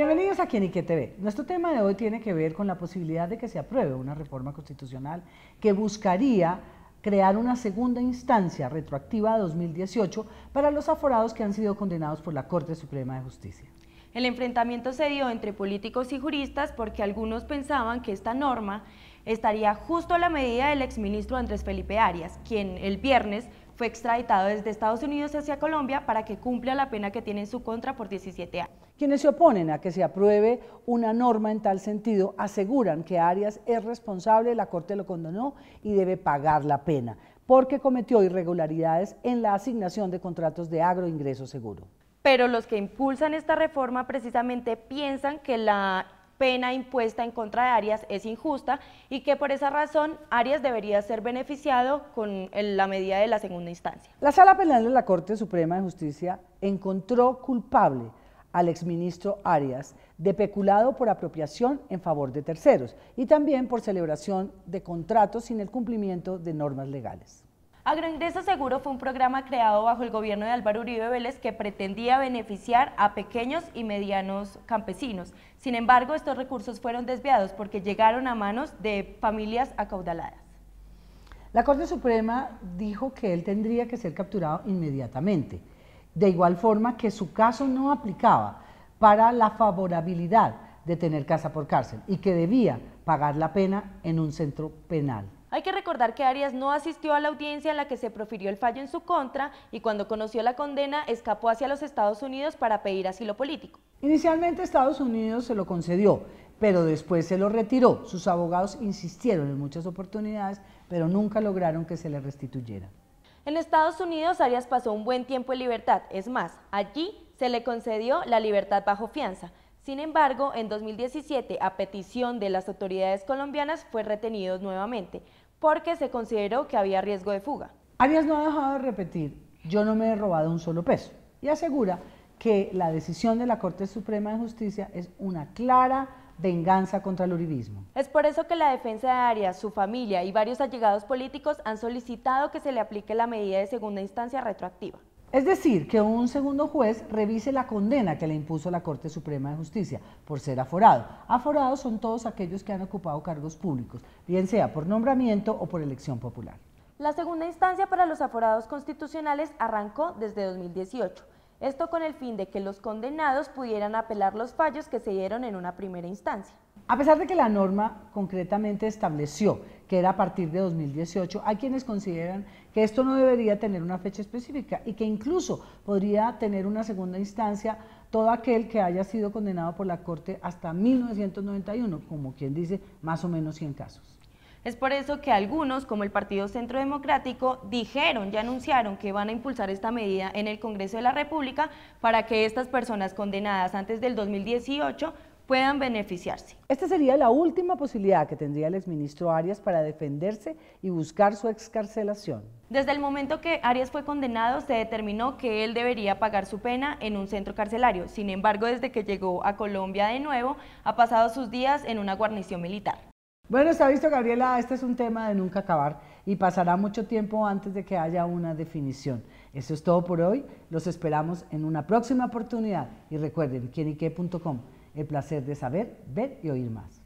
Bienvenidos a Quien TV. Nuestro tema de hoy tiene que ver con la posibilidad de que se apruebe una reforma constitucional que buscaría crear una segunda instancia retroactiva de 2018 para los aforados que han sido condenados por la Corte Suprema de Justicia. El enfrentamiento se dio entre políticos y juristas porque algunos pensaban que esta norma estaría justo a la medida del exministro Andrés Felipe Arias, quien el viernes fue extraditado desde Estados Unidos hacia Colombia para que cumpla la pena que tiene en su contra por 17 años. Quienes se oponen a que se apruebe una norma en tal sentido aseguran que Arias es responsable, la Corte lo condonó y debe pagar la pena, porque cometió irregularidades en la asignación de contratos de agroingreso seguro. Pero los que impulsan esta reforma precisamente piensan que la pena impuesta en contra de Arias es injusta y que por esa razón Arias debería ser beneficiado con la medida de la segunda instancia. La Sala Penal de la Corte Suprema de Justicia encontró culpable al exministro Arias de peculado por apropiación en favor de terceros y también por celebración de contratos sin el cumplimiento de normas legales. Agroingreso Seguro fue un programa creado bajo el gobierno de Álvaro Uribe Vélez que pretendía beneficiar a pequeños y medianos campesinos. Sin embargo, estos recursos fueron desviados porque llegaron a manos de familias acaudaladas. La Corte Suprema dijo que él tendría que ser capturado inmediatamente, de igual forma que su caso no aplicaba para la favorabilidad de tener casa por cárcel y que debía pagar la pena en un centro penal. Hay que recordar que Arias no asistió a la audiencia en la que se profirió el fallo en su contra y cuando conoció la condena escapó hacia los Estados Unidos para pedir asilo político. Inicialmente Estados Unidos se lo concedió, pero después se lo retiró. Sus abogados insistieron en muchas oportunidades, pero nunca lograron que se le restituyera. En Estados Unidos, Arias pasó un buen tiempo en libertad. Es más, allí se le concedió la libertad bajo fianza. Sin embargo, en 2017, a petición de las autoridades colombianas, fue retenido nuevamente porque se consideró que había riesgo de fuga. Arias no ha dejado de repetir, yo no me he robado un solo peso, y asegura que la decisión de la Corte Suprema de Justicia es una clara venganza contra el uribismo. Es por eso que la defensa de Arias, su familia y varios allegados políticos han solicitado que se le aplique la medida de segunda instancia retroactiva. Es decir, que un segundo juez revise la condena que le impuso la Corte Suprema de Justicia por ser aforado. Aforados son todos aquellos que han ocupado cargos públicos, bien sea por nombramiento o por elección popular. La segunda instancia para los aforados constitucionales arrancó desde 2018. Esto con el fin de que los condenados pudieran apelar los fallos que se dieron en una primera instancia. A pesar de que la norma concretamente estableció que era a partir de 2018, hay quienes consideran que esto no debería tener una fecha específica y que incluso podría tener una segunda instancia todo aquel que haya sido condenado por la Corte hasta 1991, como quien dice, más o menos 100 casos. Es por eso que algunos, como el Partido Centro Democrático, dijeron, ya anunciaron que van a impulsar esta medida en el Congreso de la República para que estas personas condenadas antes del 2018 puedan beneficiarse. Esta sería la última posibilidad que tendría el exministro Arias para defenderse y buscar su excarcelación. Desde el momento que Arias fue condenado, se determinó que él debería pagar su pena en un centro carcelario. Sin embargo, desde que llegó a Colombia de nuevo, ha pasado sus días en una guarnición militar. Bueno, está visto, Gabriela, este es un tema de nunca acabar y pasará mucho tiempo antes de que haya una definición. Eso es todo por hoy. Los esperamos en una próxima oportunidad y recuerden, quienique.com el placer de saber, ver y oír más.